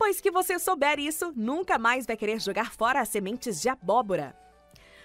Depois que você souber isso, nunca mais vai querer jogar fora as sementes de abóbora.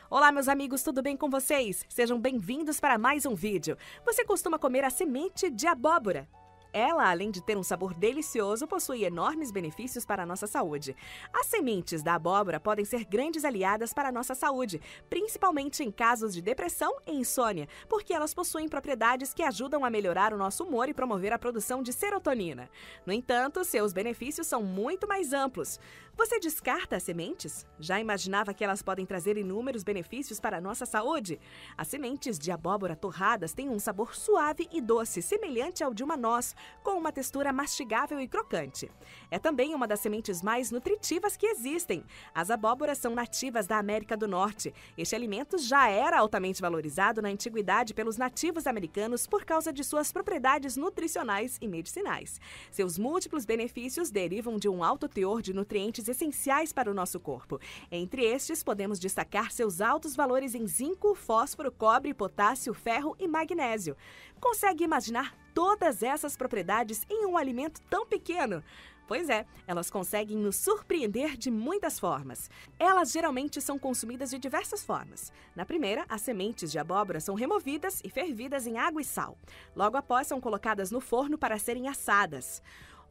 Olá, meus amigos, tudo bem com vocês? Sejam bem-vindos para mais um vídeo. Você costuma comer a semente de abóbora? Ela, além de ter um sabor delicioso, possui enormes benefícios para a nossa saúde. As sementes da abóbora podem ser grandes aliadas para a nossa saúde, principalmente em casos de depressão e insônia, porque elas possuem propriedades que ajudam a melhorar o nosso humor e promover a produção de serotonina. No entanto, seus benefícios são muito mais amplos. Você descarta as sementes? Já imaginava que elas podem trazer inúmeros benefícios para a nossa saúde? As sementes de abóbora torradas têm um sabor suave e doce, semelhante ao de uma noz, com uma textura mastigável e crocante. É também uma das sementes mais nutritivas que existem. As abóboras são nativas da América do Norte. Este alimento já era altamente valorizado na antiguidade pelos nativos americanos por causa de suas propriedades nutricionais e medicinais. Seus múltiplos benefícios derivam de um alto teor de nutrientes essenciais para o nosso corpo. Entre estes, podemos destacar seus altos valores em zinco, fósforo, cobre, potássio, ferro e magnésio. Consegue imaginar todas essas propriedades em um alimento tão pequeno? Pois é, elas conseguem nos surpreender de muitas formas. Elas geralmente são consumidas de diversas formas. Na primeira, as sementes de abóbora são removidas e fervidas em água e sal. Logo após, são colocadas no forno para serem assadas.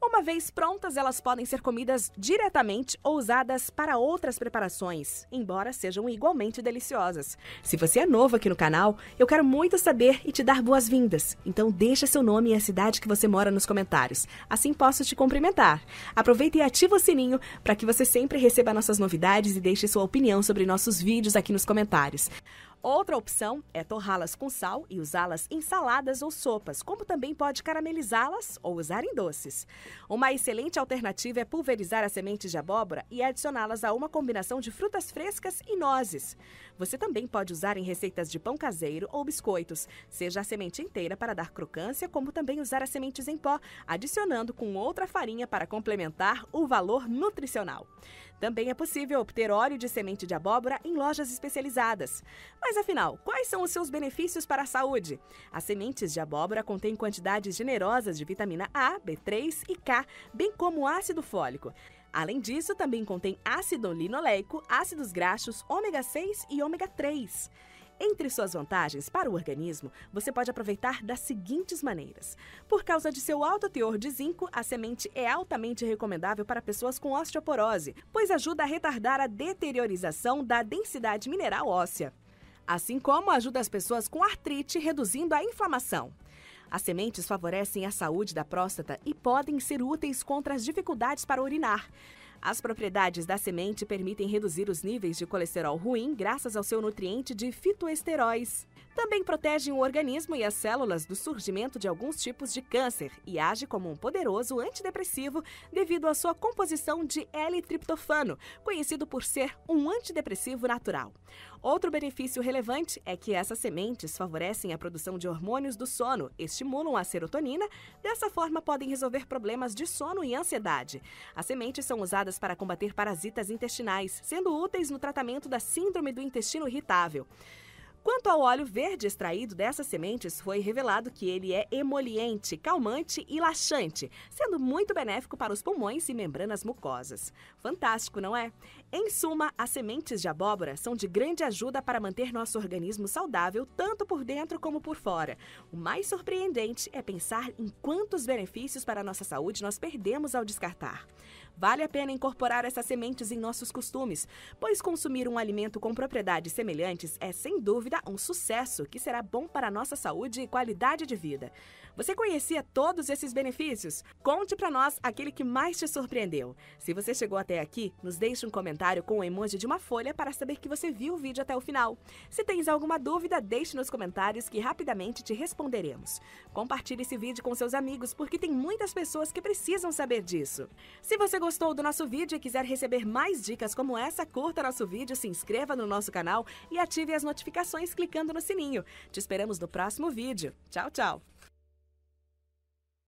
Uma vez prontas, elas podem ser comidas diretamente ou usadas para outras preparações, embora sejam igualmente deliciosas. Se você é novo aqui no canal, eu quero muito saber e te dar boas-vindas. Então deixa seu nome e a cidade que você mora nos comentários. Assim posso te cumprimentar. Aproveita e ativa o sininho para que você sempre receba nossas novidades e deixe sua opinião sobre nossos vídeos aqui nos comentários. Outra opção é torrá-las com sal e usá-las em saladas ou sopas, como também pode caramelizá-las ou usar em doces. Uma excelente alternativa é pulverizar as sementes de abóbora e adicioná-las a uma combinação de frutas frescas e nozes. Você também pode usar em receitas de pão caseiro ou biscoitos, seja a semente inteira para dar crocância, como também usar as sementes em pó, adicionando com outra farinha para complementar o valor nutricional. Também é possível obter óleo de semente de abóbora em lojas especializadas. Mas mas afinal, quais são os seus benefícios para a saúde? As sementes de abóbora contêm quantidades generosas de vitamina A, B3 e K, bem como ácido fólico. Além disso, também contém ácido linoleico, ácidos graxos, ômega 6 e ômega 3. Entre suas vantagens para o organismo, você pode aproveitar das seguintes maneiras. Por causa de seu alto teor de zinco, a semente é altamente recomendável para pessoas com osteoporose, pois ajuda a retardar a deteriorização da densidade mineral óssea assim como ajuda as pessoas com artrite reduzindo a inflamação. As sementes favorecem a saúde da próstata e podem ser úteis contra as dificuldades para urinar. As propriedades da semente permitem reduzir os níveis de colesterol ruim graças ao seu nutriente de fitoesteróis. Também protegem o organismo e as células do surgimento de alguns tipos de câncer e age como um poderoso antidepressivo devido à sua composição de L-triptofano, conhecido por ser um antidepressivo natural. Outro benefício relevante é que essas sementes favorecem a produção de hormônios do sono, estimulam a serotonina, dessa forma podem resolver problemas de sono e ansiedade. As sementes são usadas para combater parasitas intestinais, sendo úteis no tratamento da síndrome do intestino irritável. Quanto ao óleo verde extraído dessas sementes, foi revelado que ele é emoliente, calmante e laxante, sendo muito benéfico para os pulmões e membranas mucosas. Fantástico, não é? Em suma, as sementes de abóbora são de grande ajuda para manter nosso organismo saudável, tanto por dentro como por fora. O mais surpreendente é pensar em quantos benefícios para a nossa saúde nós perdemos ao descartar. Vale a pena incorporar essas sementes em nossos costumes, pois consumir um alimento com propriedades semelhantes é, sem dúvida, dúvida, um sucesso que será bom para a nossa saúde e qualidade de vida. Você conhecia todos esses benefícios? Conte para nós aquele que mais te surpreendeu. Se você chegou até aqui, nos deixe um comentário com o um emoji de uma folha para saber que você viu o vídeo até o final. Se tens alguma dúvida, deixe nos comentários que rapidamente te responderemos. Compartilhe esse vídeo com seus amigos porque tem muitas pessoas que precisam saber disso. Se você gostou do nosso vídeo e quiser receber mais dicas como essa, curta nosso vídeo, se inscreva no nosso canal e ative as notificações notificações clicando no sininho. Te esperamos no próximo vídeo. Tchau, tchau!